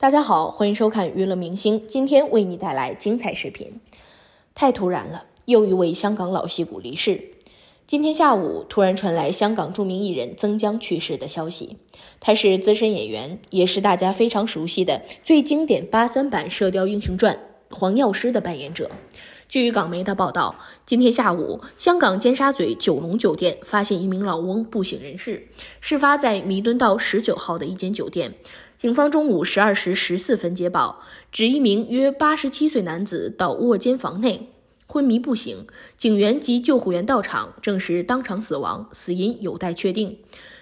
大家好，欢迎收看娱乐明星，今天为你带来精彩视频。太突然了，又一位香港老戏骨离世。今天下午突然传来香港著名艺人曾江去世的消息。他是资深演员，也是大家非常熟悉的最经典八三版《射雕英雄传》黄药师的扮演者。据港媒的报道，今天下午，香港尖沙咀九龙酒店发现一名老翁不省人事。事发在弥敦道十九号的一间酒店，警方中午十二时十四分接报，指一名约八十七岁男子倒卧间房内昏迷不醒，警员及救护员到场证实当场死亡，死因有待确定。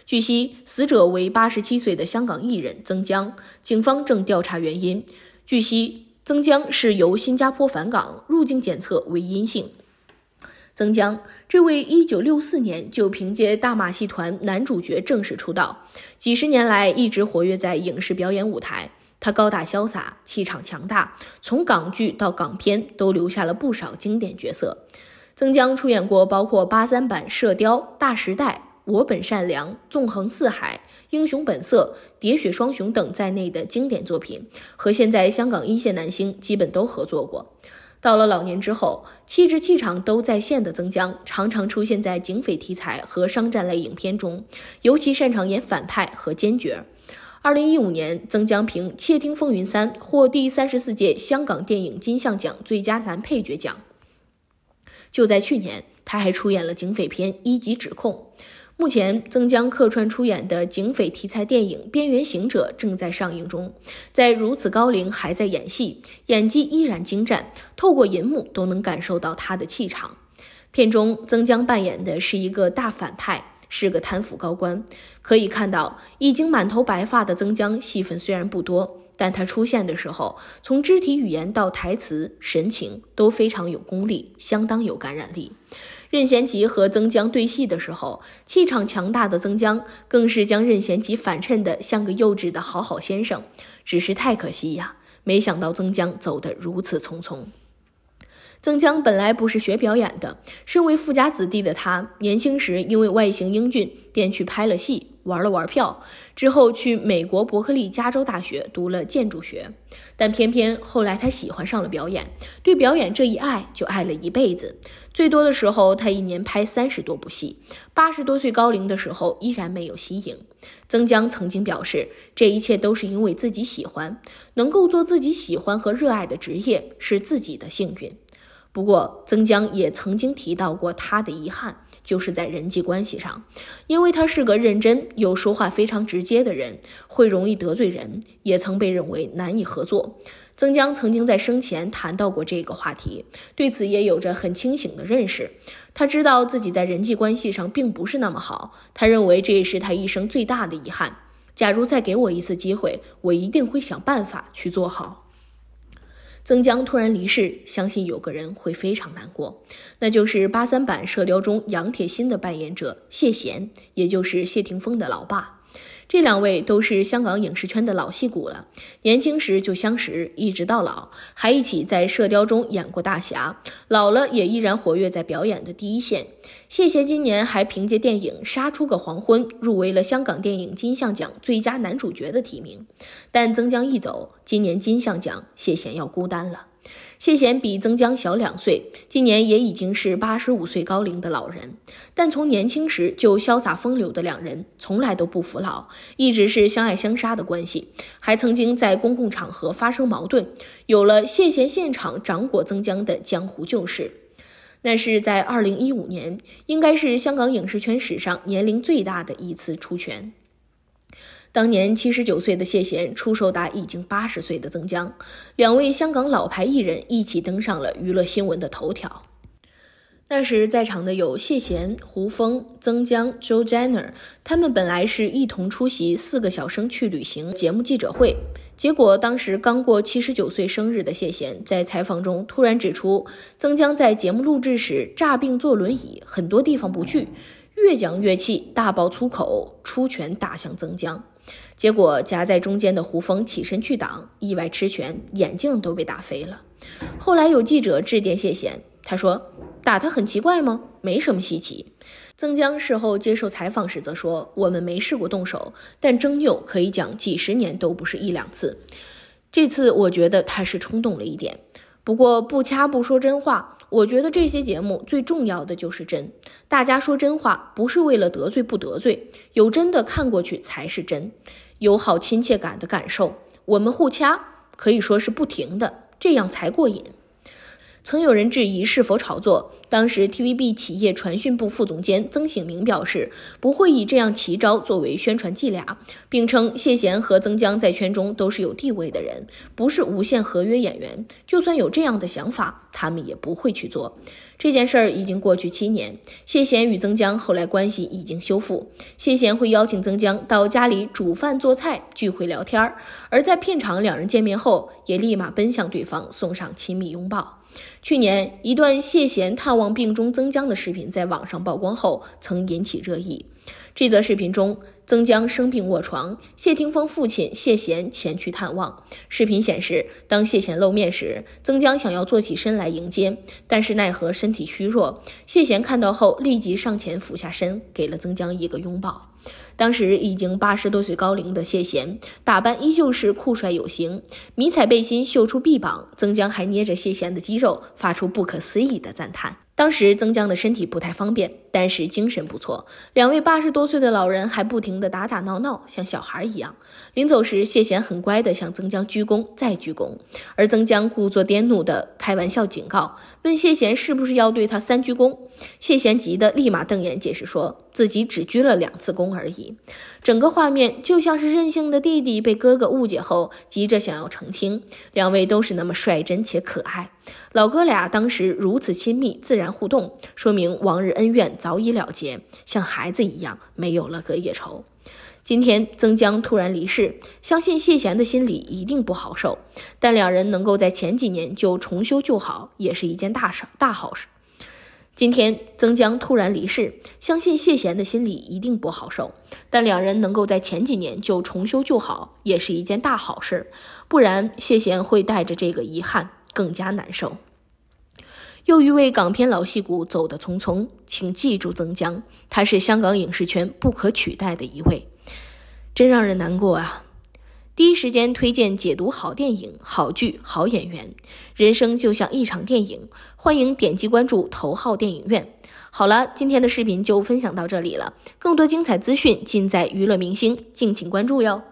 据悉，死者为八十七岁的香港艺人曾江，警方正调查原因。据悉。曾江是由新加坡返港入境检测为阴性。曾江，这位一九六四年就凭借《大马戏团》男主角正式出道，几十年来一直活跃在影视表演舞台。他高大潇洒，气场强大，从港剧到港片都留下了不少经典角色。曾江出演过包括八三版《射雕》《大时代》。我本善良、纵横四海、英雄本色、喋血双雄等在内的经典作品，和现在香港一线男星基本都合作过。到了老年之后，气质气场都在线的曾江，常常出现在警匪题材和商战类影片中，尤其擅长演反派和奸角。二零一五年，曾江凭《窃听风云三》获第三十四届香港电影金像奖最佳男配角奖。就在去年，他还出演了警匪片《一级指控》。目前，曾江客串出演的警匪题材电影《边缘行者》正在上映中。在如此高龄还在演戏，演技依然精湛，透过银幕都能感受到他的气场。片中，曾江扮演的是一个大反派，是个贪腐高官。可以看到，已经满头白发的曾江，戏份虽然不多，但他出现的时候，从肢体语言到台词、神情都非常有功力，相当有感染力。任贤齐和曾江对戏的时候，气场强大的曾江更是将任贤齐反衬得像个幼稚的好好先生，只是太可惜呀！没想到曾江走得如此匆匆。曾江本来不是学表演的，身为富家子弟的他，年轻时因为外形英俊，便去拍了戏。玩了玩票之后，去美国伯克利加州大学读了建筑学，但偏偏后来他喜欢上了表演，对表演这一爱就爱了一辈子。最多的时候，他一年拍三十多部戏，八十多岁高龄的时候依然没有息影。曾江曾经表示，这一切都是因为自己喜欢，能够做自己喜欢和热爱的职业是自己的幸运。不过，曾江也曾经提到过他的遗憾，就是在人际关系上，因为他是个认真、又说话非常直接的人，会容易得罪人，也曾被认为难以合作。曾江曾经在生前谈到过这个话题，对此也有着很清醒的认识。他知道自己在人际关系上并不是那么好，他认为这也是他一生最大的遗憾。假如再给我一次机会，我一定会想办法去做好。曾江突然离世，相信有个人会非常难过，那就是八三版《射雕》中杨铁心的扮演者谢贤，也就是谢霆锋的老爸。这两位都是香港影视圈的老戏骨了，年轻时就相识，一直到老，还一起在《射雕》中演过大侠。老了也依然活跃在表演的第一线。谢贤今年还凭借电影《杀出个黄昏》入围了香港电影金像奖最佳男主角的提名，但曾江一走，今年金像奖谢贤要孤单了。谢贤比曾江小两岁，今年也已经是八十五岁高龄的老人。但从年轻时就潇洒风流的两人，从来都不服老，一直是相爱相杀的关系，还曾经在公共场合发生矛盾，有了谢贤现场掌掴曾江的江湖旧事。那是在二零一五年，应该是香港影视圈史上年龄最大的一次出拳。当年七十九岁的谢贤出售打已经八十岁的曾江，两位香港老牌艺人一起登上了娱乐新闻的头条。那时在场的有谢贤、胡枫、曾江、周 e r 他们本来是一同出席《四个小生去旅行》节目记者会，结果当时刚过七十九岁生日的谢贤在采访中突然指出，曾江在节目录制时诈病坐轮椅，很多地方不去。越讲越气，大爆粗口，出拳打向曾江，结果夹在中间的胡峰起身去挡，意外吃拳，眼镜都被打飞了。后来有记者致电谢贤，他说：“打他很奇怪吗？没什么稀奇。”曾江事后接受采访时则说：“我们没试过动手，但争拗可以讲几十年都不是一两次，这次我觉得他是冲动了一点，不过不掐不说真话。”我觉得这些节目最重要的就是真，大家说真话不是为了得罪不得罪，有真的看过去才是真，有好亲切感的感受，我们互掐可以说是不停的，这样才过瘾。曾有人质疑是否炒作，当时 TVB 企业传讯部副总监曾醒明表示，不会以这样奇招作为宣传伎俩，并称谢贤和曾江在圈中都是有地位的人，不是无限合约演员，就算有这样的想法，他们也不会去做。这件事儿已经过去七年，谢贤与曾江后来关系已经修复，谢贤会邀请曾江到家里煮饭做菜聚会聊天儿，而在片场两人见面后，也立马奔向对方送上亲密拥抱。去年，一段谢贤探望病中曾江的视频在网上曝光后，曾引起热议。这则视频中，曾江生病卧床，谢霆锋父亲谢贤前去探望。视频显示，当谢贤露面时，曾江想要坐起身来迎接，但是奈何身体虚弱。谢贤看到后，立即上前俯下身，给了曾江一个拥抱。当时已经八十多岁高龄的谢贤，打扮依旧是酷帅有型，迷彩背心秀出臂膀，曾江还捏着谢贤的肌肉。发出不可思议的赞叹。当时曾江的身体不太方便。但是精神不错，两位八十多岁的老人还不停地打打闹闹，像小孩一样。临走时，谢贤很乖地向曾江鞠躬，再鞠躬。而曾江故作癫怒地开玩笑警告，问谢贤是不是要对他三鞠躬。谢贤急得立马瞪眼解释说，自己只鞠了两次躬而已。整个画面就像是任性的弟弟被哥哥误解后，急着想要澄清。两位都是那么率真且可爱，老哥俩当时如此亲密自然互动，说明往日恩怨。早已了结，像孩子一样没有了隔夜仇。今天曾江突然离世，相信谢贤的心里一定不好受。但两人能够在前几年就重修旧好，也是一件大事大好事。今天曾江突然离世，相信谢贤的心里一定不好受。但两人能够在前几年就重修旧好，也是一件大好事。不然，谢贤会带着这个遗憾更加难受。又一位港片老戏骨走得匆匆，请记住曾江，他是香港影视圈不可取代的一位，真让人难过啊！第一时间推荐解读好电影、好剧、好演员。人生就像一场电影，欢迎点击关注头号电影院。好了，今天的视频就分享到这里了，更多精彩资讯尽在娱乐明星，敬请关注哟。